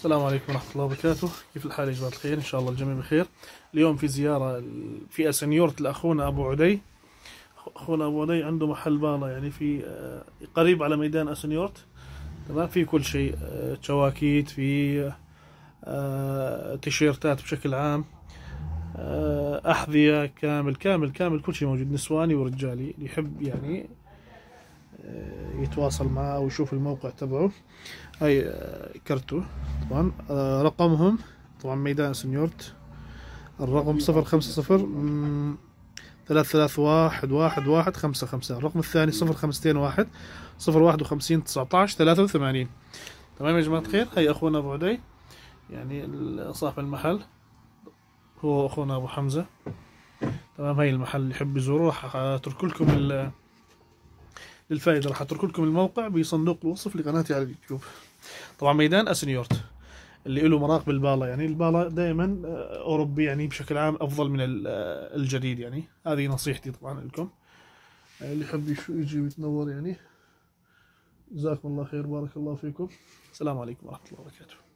السلام عليكم ورحمة الله وبركاته كيف الحال يا جماعة الخير إن شاء الله الجميع بخير اليوم في زيارة في أسنيورت لأخونا أبو عدي أخونا أبو عدي عنده محل بالا يعني في آه، قريب على ميدان أسنيورت تمام في كل شيء آه، شواكيت في آه، تيشيرتات بشكل عام أحذية كامل كامل كامل كل شيء موجود نسواني ورجالي اللي يحب يعني آه، يتواصل معه ويشوف الموقع تبعه هاي آه، كرتو طبعا آه، رقمهم طبعا ميدان سنيورت الرقم أيوة. صفر خمسة صفر ثلاث ثلاث واحد واحد واحد خمسة خمسة الرقم الثاني صفر خمستين واحد صفر واحد وخمسين تسعة عشر ثلاثة وثمانين تمام يا جماعة الخير هاي أخونا أبو عدي يعني صاحب المحل هو أخونا أبو حمزة تمام هاي المحل اللي يحب يزوره راح أترك لكم للفائدة راح اترك لكم الموقع بصندوق الوصف لقناتي على اليوتيوب طبعا ميدان اسنيورت اللي له مراقب البالا يعني البالا دائما آه، اوروبي يعني بشكل عام افضل من آه، الجديد يعني هذه نصيحتي طبعا لكم آه، اللي يحب يجي ويتنور يعني جزاكم الله خير بارك الله فيكم السلام عليكم ورحمة الله وبركاته